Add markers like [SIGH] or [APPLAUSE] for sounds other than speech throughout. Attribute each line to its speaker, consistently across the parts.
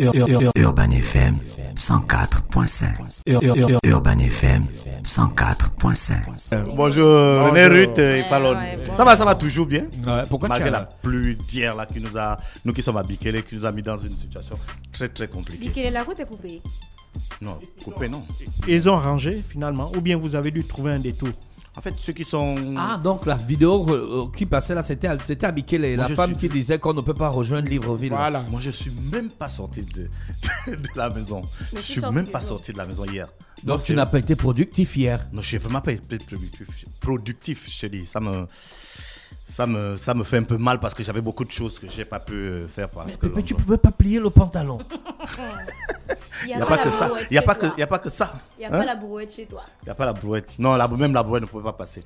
Speaker 1: Urban FM 104.5. Urban FM 104.5. Bonjour René Ruth et Fallon. ça va, ça va toujours bien. Ouais, pourquoi tu as la
Speaker 2: pluie d'hier là qui nous a, nous qui sommes à Bikele, qui nous a mis dans une situation très très compliquée. la route est coupée. Non, coupée non.
Speaker 1: Ils ont rangé finalement, ou bien vous avez dû trouver un détour. En fait, ceux qui sont. Ah, donc la vidéo euh, qui passait là,
Speaker 3: c'était, c'était à la femme qui disait qu'on ne peut pas rejoindre Livreville. Voilà. Moi, je suis même pas sorti de, de, la maison. Je je suis même pas sorti de la maison hier. Donc, tu n'as pas été productif
Speaker 2: hier Non, je n'ai vraiment pas été productif. Productif, je te dis. Ça me. Ça me, ça me fait un peu mal parce que j'avais beaucoup de choses que j'ai pas pu euh, faire. Parce mais, que tu pouvais
Speaker 3: pas plier le pantalon.
Speaker 1: [LAUGHS] Il n'y a, pas, que ça. Il n'y a, pas que,
Speaker 2: ça. a pas la brouette chez toi. Il n'y a pas la brouette. Non, même la brouette ne pouvait pas passer.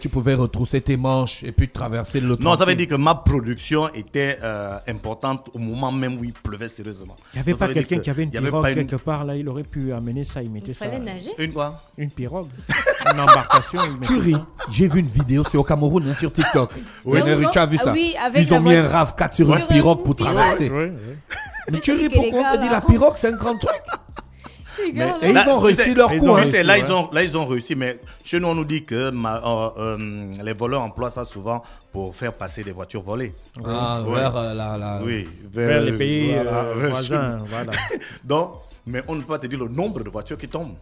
Speaker 3: tu pouvais retrousser tes manches et puis traverser le
Speaker 1: Non, ça veut dire que ma
Speaker 2: production était euh, importante au moment même où il pleuvait sérieusement.
Speaker 1: Il n'y avait pas quelqu'un qui avait une pirogue quelque part, là, il aurait pu amener ça, il mettait fallait ça. nager Une quoi Une pirogue. [LAUGHS] une embarcation. Tu ris. J'ai vu une vidéo, c'est au Cameroun, hein, sur TikTok.
Speaker 3: Oui, tu as vu ah ça Ils ont mis un RAV 4 sur une pirogue pour traverser tu tu pour dit la pirogue, c'est un grand truc. [LAUGHS] et ils ont hein, réussi leur coup. là, ils
Speaker 2: ont, là, ils ont réussi, mais chez nous, on nous dit que euh, euh, les voleurs emploient ça souvent pour faire passer des voitures volées. Ah, vers, euh, la, oui, vers, les pays voisins. [LAUGHS] Donc, mais on ne peut pas te dire le nombre de voitures qui tombent.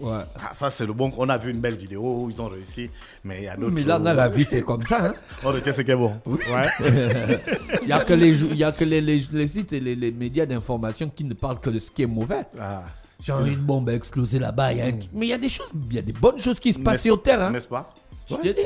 Speaker 2: Ouais. Ah, ça, c'est le bon. On a vu une belle vidéo où ils ont réussi, mais il y a d'autres. Mais là, la vie,
Speaker 3: c'est comme ça. Hein. [LAUGHS] on retient ce qui est bon. Ouais. [LAUGHS] il n'y a que, les, y a que les, les, sites et les, médias d'information qui ne parlent que de ce qui est mauvais. Ah. Genre une bombe explosée là-bas. Hmm. Mais il y a des choses, il y a des bonnes choses qui se passent sur Terre. Hein. N'est-ce pas Je te dis.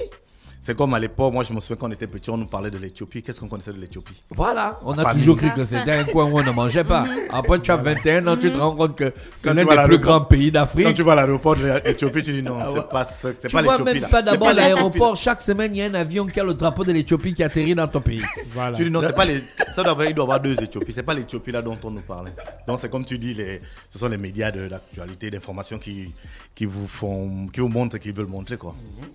Speaker 3: C'est comme à l'époque, moi je me souviens
Speaker 2: quand on était petit, on nous parlait de l'Éthiopie. Qu'est-ce qu'on connaissait de l'Éthiopie Voilà, on a toujours cru que c'était un coin où on ne mangeait pas. [LAUGHS] Après, tu as 21 ans, tu te rends compte que c'est l'un des plus grands
Speaker 3: pays d'Afrique. Quand tu vas à l'aéroport de l'Éthiopie, tu dis non, c'est pas, c'est pas l'Éthiopie. Tu vois même pas d'abord l'aéroport. Chaque semaine, il y a un avion qui a le drapeau de l'Éthiopie qui atterrit dans ton pays. Tu dis non, c'est pas les.
Speaker 2: Ça doit il doit y avoir deux Éthiopies. C'est pas l'Éthiopie là dont on nous parlait. Donc c'est comme tu dis, ce sont les médias d'actualité, d'information qui, qui vous font, qui vous montrent qu'ils veulent montrer quoi. Mhm.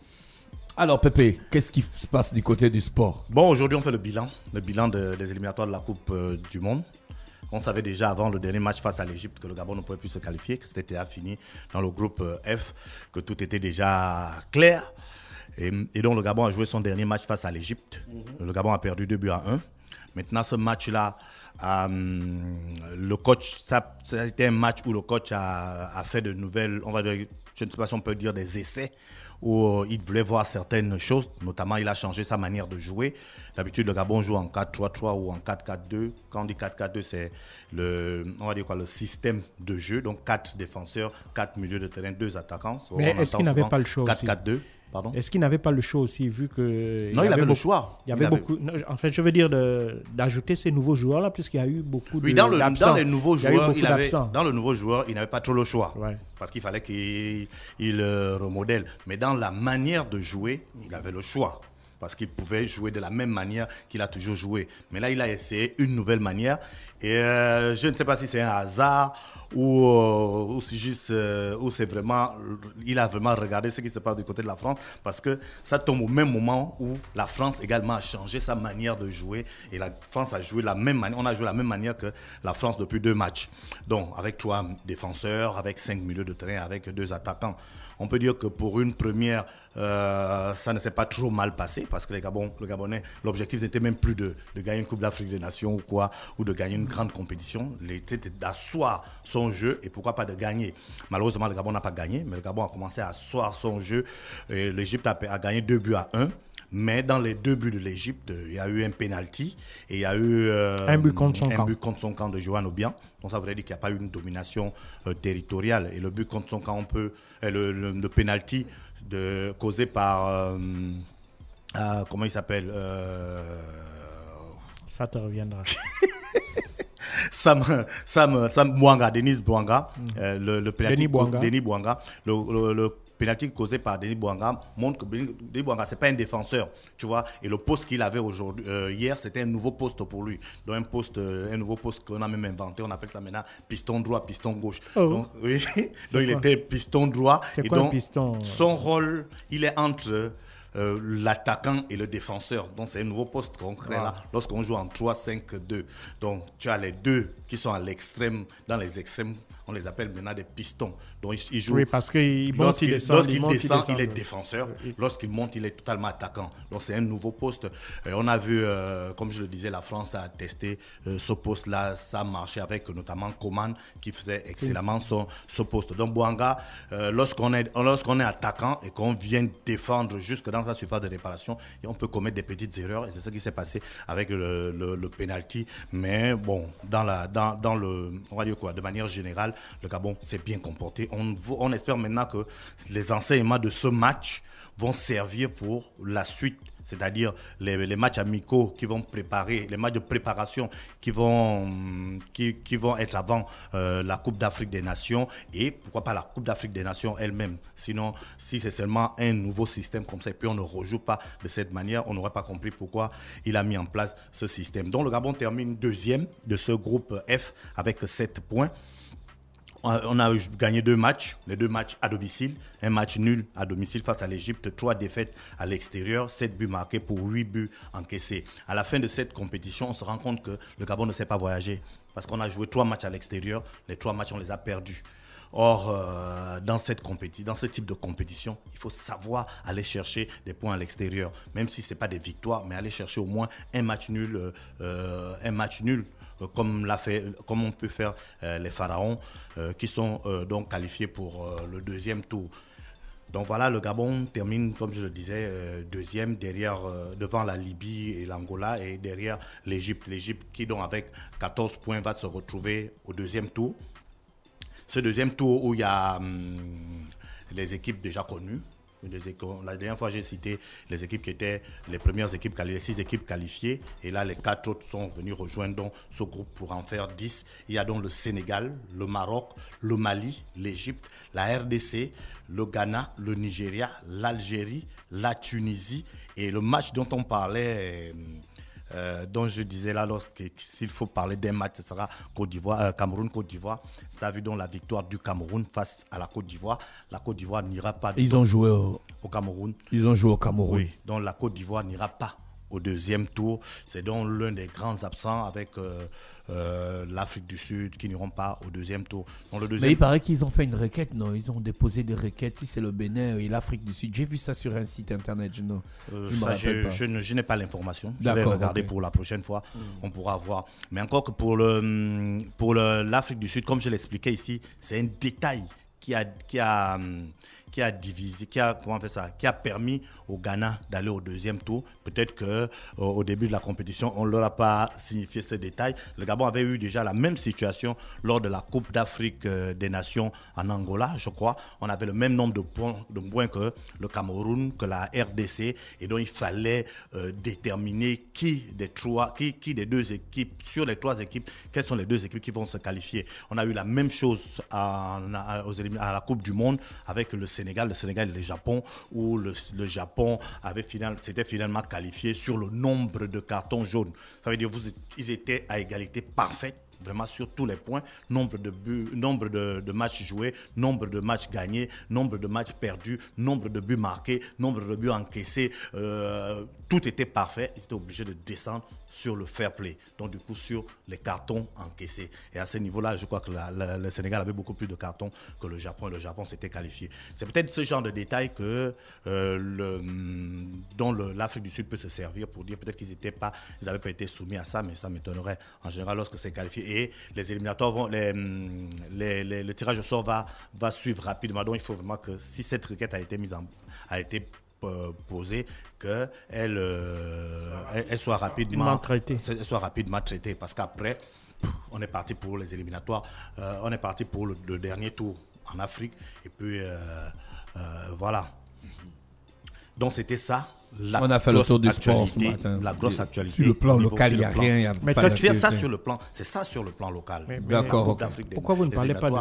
Speaker 3: Alors Pépé, qu'est-ce qui se passe du côté du sport
Speaker 2: Bon, aujourd'hui on fait le bilan, le bilan des éliminatoires de la Coupe euh, du Monde. On savait déjà avant le dernier match face à l'Égypte que le Gabon ne pouvait plus se qualifier, que c'était fini dans le groupe euh, F, que tout était déjà clair. Et, donc le Gabon a joué son dernier match face à l'Égypte. Mhm. Le Gabon a perdu 2 buts à 1. Maintenant, ce match-là, euh, le coach, ça, un match où le coach a, a, fait de nouvelles, on va je ne sais pas si on peut dire des essais, où euh, il voulait voir certaines choses, notamment il a changé sa manière de jouer. D'habitude, le Gabon joue en 4-3-3 ou en 4-4-2. Quand on dit 4-4-2, c'est le, quoi, le système de jeu. Donc 4 défenseurs, 4 milieux de terrain, 2 attaquants. Mais est-ce qu'il n'avait pas le choix 4-4-2. Est-ce
Speaker 1: qu'il n'avait pas le choix aussi, vu que. Non, il, avait, le choix. Il avait beaucoup. en fait, je veux dire d'ajouter ces nouveaux joueurs-là, puisqu'il y a eu beaucoup de. dans, le, les nouveaux joueurs, il,
Speaker 2: dans le nouveau joueur, il n'avait pas trop le choix. Parce qu'il fallait qu'il euh, remodèle. Mais dans la manière de jouer, il avait le choix parce qu'il pouvait jouer de la même manière qu'il a toujours joué. Mais là, il a essayé une nouvelle manière. Et euh, je ne sais pas si c'est un hasard ou, euh, si juste euh, ou c'est vraiment il a vraiment regardé ce qui se passe du côté de la France parce que ça tombe au même moment où la France également a changé sa manière de jouer et la France a joué la même manière on a joué la même manière que la France depuis deux matchs donc avec trois défenseurs avec cinq milieux de terrain avec deux attaquants on peut dire que pour une première, euh, ça ne s'est pas trop mal passé parce que le Gabon, le Gabonais, l'objectif n'était même plus de, gagner une Coupe d'Afrique des Nations ou quoi, ou de gagner une grande compétition. était d'asseoir son jeu et pourquoi pas de gagner. Malheureusement, le Gabon n'a pas gagné, mais le Gabon a commencé à asseoir son jeu. L'Égypte a, a gagné deux buts à un. Mais dans les deux buts de l'Égypte, il y a eu un penalty et il y a eu euh, un, but contre, son un camp. but contre son camp de Johan Obian. Donc ça voudrait dire qu'il n'y a pas eu une domination euh, territoriale. Et le but contre son camp, on peut, euh, le, pénalty penalty de, causé par comment il s'appelle
Speaker 1: Ça te reviendra.
Speaker 2: [LAUGHS] Sam, Sam, Bouanga, Denis Bouanga, mm. le, Denis Bouanga, Denis Bouanga le pénalty causé par Denis Bouanga montre que Denis Bouanga, c'est pas un défenseur, tu vois. Et le poste qu'il avait aujourd'hui, euh, hier, c'était un nouveau poste pour lui. Donc un poste, euh, un nouveau poste qu'on a même inventé. On appelle ça maintenant piston droit, piston gauche. Oh. Donc, oui. [LAUGHS] donc il était piston droit. C'est quoi donc, piston euh? Son rôle, il est entre l'attaquant et le défenseur. Donc c'est un nouveau poste qu'on crée là lorsqu'on joue en 3-5-2. Donc tu as les deux qui sont à l'extrême, dans les extrêmes, on les appelle maintenant des pistons. Donc ils, Oui,
Speaker 1: parce qu'il il descend. Lorsqu'il descend, il est
Speaker 2: défenseur. Lorsqu'il monte, il est totalement attaquant. Donc c'est un nouveau poste. Euh, on a vu, euh, comme je le disais, la France a testé euh, ce poste-là. Ça a marché avec notamment Coman qui faisait excellemment son, ce poste. Donc Bouanga lorsqu'on est, lorsqu'on est attaquant et qu'on vient défendre jusque dans sa surface de réparation, et on peut commettre des petites erreurs. Et c'est ce qui s'est passé avec le, le, le penalty. Mais bon, dans la dans, le, on va dire quoi, de manière générale, le Gabon s'est bien comporté. On, on espère maintenant que les enseignements de ce match vont servir pour la suite c'est-à-dire les, matchs amicaux qui vont préparer, les matchs de préparation qui vont, hum, qui, vont être avant euh, la Coupe d'Afrique des Nations et pourquoi pas la Coupe d'Afrique des Nations elle-même. Sinon, si c'est seulement un nouveau système comme ça et puis on ne rejoue pas de cette manière, on n'aurait pas compris pourquoi il a mis en place ce système. Donc le Gabon termine deuxième de ce groupe F avec 7 points euh, on a gagné deux matchs, les deux matchs à domicile, un match nul à domicile face à l'Egypte, trois défaites à l'extérieur, sept buts marqués pour huit buts encaissés. À la fin de cette compétition, on se rend compte que le Gabon ne sait pas voyager parce qu'on a joué trois matchs à l'extérieur, les trois matchs on les a perdus. Or, euh, dans, cette dans ce type de compétition, il faut savoir aller chercher des points à l'extérieur, même si ce n'est pas des victoires, mais aller chercher au moins un match nul, euh, euh, un match nul comme, fait, comme on peut faire les Pharaons, qui sont donc qualifiés pour le deuxième tour. Donc voilà, le Gabon termine, comme je le disais, euh, deuxième derrière, euh, devant la Libye et l'Angola et derrière l'Égypte. L'Égypte qui donc avec 14 points va se retrouver au deuxième tour. Ce deuxième tour où il y a hum, les équipes déjà connues, la dernière fois, j'ai cité les équipes qui étaient les premières équipes, les six équipes qualifiées. Et là, les quatre autres sont venus rejoindre ce groupe pour en faire dix. Il y a donc le Sénégal, le Maroc, le Mali, l'Égypte, la RDC, le Ghana, le Nigeria, l'Algérie, la Tunisie. Et le match dont on parlait euh, euh, dont je disais là, lorsque s'il faut parler d'un match, ce sera Côte d'Ivoire, euh, Cameroun, Côte d'Ivoire. C'est-à-dire la victoire du Cameroun face à la Côte d'Ivoire. La Côte d'Ivoire n'ira pas. Ils ont joué au...
Speaker 3: Cameroun. Ils ont joué au Cameroun.
Speaker 2: Donc la Côte d'Ivoire n'ira pas au deuxième tour. C'est donc l'un des grands absents avec euh, euh, l'Afrique du Sud qui n'iront pas au deuxième tour. Dans le deuxième... Mais il paraît
Speaker 3: qu'ils ont fait une requête, non Ils ont déposé des requêtes, si c'est le Bénin et l'Afrique du Sud. J'ai vu ça sur un site internet, je, ne,
Speaker 2: euh, je, ça, je, je n'ai pas l'information. Je vais regarder pour la prochaine fois. Mm. On pourra voir. Mais encore que pour le mm, pour l'Afrique du Sud, comme je l'expliquais ici, c'est un détail qui a, qui a mm, qui a divisé, qui a, comment fait ça, qui a permis au Ghana d'aller au deuxième tour. Peut-être qu'au euh, début de la compétition, on ne leur a pas signifié ce détail. Le Gabon avait eu déjà la même situation lors de la Coupe d'Afrique euh, des Nations en Angola, je crois. On avait le même nombre de points, que le Cameroun, que la RDC, et donc il fallait euh, déterminer qui des trois, qui, qui des deux équipes, sur les trois équipes, quelles sont les deux équipes qui vont se qualifier. On a eu la même chose à, la Coupe du Monde avec le Sénégal Sénégal, le Sénégal et le Japon, où le, Japon avait s'était finalement qualifié sur le nombre de cartons jaunes. Ça veut dire qu'ils étaient à égalité parfaite vraiment sur tous les points, nombre de buts, nombre de, matchs joués, nombre de matchs gagnés, nombre de matchs perdus, nombre de buts marqués, nombre de buts encaissés, euh, tout était parfait. Ils étaient obligés de descendre sur le fair play, donc du coup sur les cartons encaissés. Et à ce niveau-là, je crois que le Sénégal avait beaucoup plus de cartons que le Japon et le Japon s'était qualifié. C'est peut-être ce genre de détails que euh, mm, dont l'Afrique du Sud peut se servir pour dire peut-être qu'ils pas, n'avaient pas été soumis à ça, mais ça m'étonnerait. En général, lorsque c'est qualifié et les éliminatoires vont, les, hum, le tirage au sort va, suivre rapidement. Donc il faut vraiment que si cette requête a été mise en, a été euh, posée, qu'elle euh, soit rapidement traitée. Soit rapidement traitée parce qu'après, on est parti pour les éliminatoires, euh, on est parti pour le, dernier tour en Afrique et puis voilà. Donc c'était ça on a fait le tour du sport ce matin.
Speaker 3: La
Speaker 1: grosse actualité. Sur le plan local, il n'y a rien. C'est ça sur
Speaker 2: le plan. C'est ça sur le plan local. D'accord. Pourquoi vous ne parlez pas de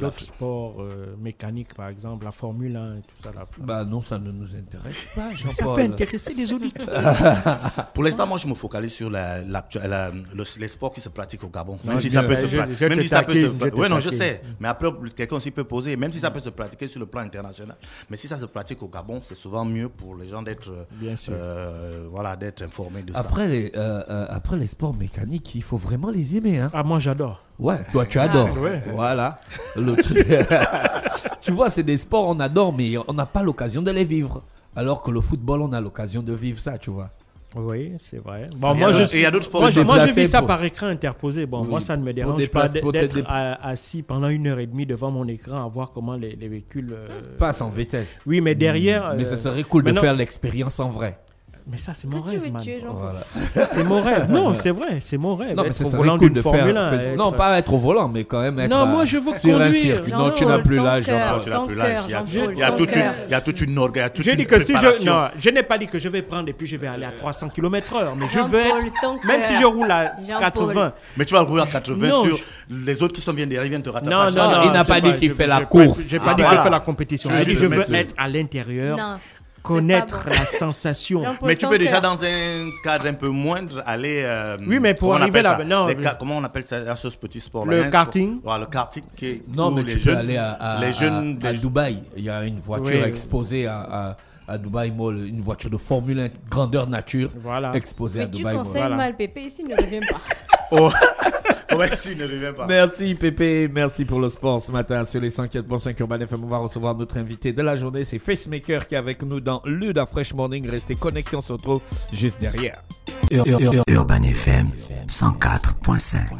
Speaker 1: l'autre sport euh, mécanique, par exemple, la Formule 1 et tout ça Bah non, ça ne nous intéresse pas. Ça peut intéresser les auditeurs. Pour l'instant,
Speaker 2: moi, je me focalise sur les sports qui se pratiquent au Gabon. Même si ça peut se pratiquer. Oui, non, je sais. Mais après, quelqu'un aussi peut poser. Même si ça peut se pratiquer sur le plan international. Mais si ça se pratique au Gabon, c'est souvent mieux pour les gens d'être euh, Bien sûr. Euh, voilà, d'être
Speaker 3: informé de après ça. Les, euh, euh, après les sports mécaniques, il faut vraiment les aimer. Hein. Ah, moi j'adore. Ouais, toi tu adores. Ah, voilà. Le [LAUGHS] tu vois, c'est des sports on adore, mais on n'a pas l'occasion de les vivre. Alors que le football, on a l'occasion de vivre ça, tu vois. Oui,
Speaker 1: c'est vrai. Bon, moi, je, y moi, moi, je vis ça par écran interposé. Bon, moi, ça ne me dérange pas d'être assis pendant une heure et demie devant mon écran à voir comment les, véhicules... Euh, Passent en vitesse. Oui, mais derrière... Mais ça euh, serait cool de faire l'expérience en vrai. Mais [LAUGHS] ça, c'est mon rêve, [LAUGHS] man. voilà. c'est mon rêve. Non, c'est vrai, c'est mon rêve. Non, Non, pas être au volant, mais quand même être non, moi, euh, je veux sur conduire. un circuit. Non, tu n'as plus l'âge. Non, tu n'as plus l'âge. Il y a toute une, il y a toute une Je que si je, non, je n'ai pas dit que je vais prendre et puis je vais aller à 300 euh, km/h, mais je vais, même si je roule à 80. Mais tu vas rouler à 80 sur
Speaker 2: les autres qui sont bien derrière ils viennent te rattraper. Non, ah, non, il n'a pas dit qu'il fait la course. J'ai pas ah, dit qu'il fais la compétition. J'ai dit je veux être à l'intérieur
Speaker 1: connaître la sensation. mais tu peux déjà, dans un
Speaker 2: cadre un peu moindre, aller. Euh, oui, mais pour arriver là. Comment on appelle ça, ce petit sport Le hein, karting. le karting. Qui non, mais les tu jeunes, aller à, à, les jeunes,
Speaker 3: à, Dubaï. Il y a une voiture exposée à à Dubaï Mall, une voiture de Formule 1 grandeur nature exposée à Dubaï Mall. Tu conseilles mal,
Speaker 1: Pépé, ici ne revient pas. [LAUGHS]
Speaker 3: [LAUGHS] oh. [LAUGHS] Merci, Merci, Pépé. Merci pour le sport ce matin sur les 104.5 Urban FM. On va recevoir notre invité de la journée. C'est Facemaker qui est avec nous dans Luda Fresh Morning. Restez connectés, on se retrouve juste derrière.
Speaker 1: Urban FM 104.5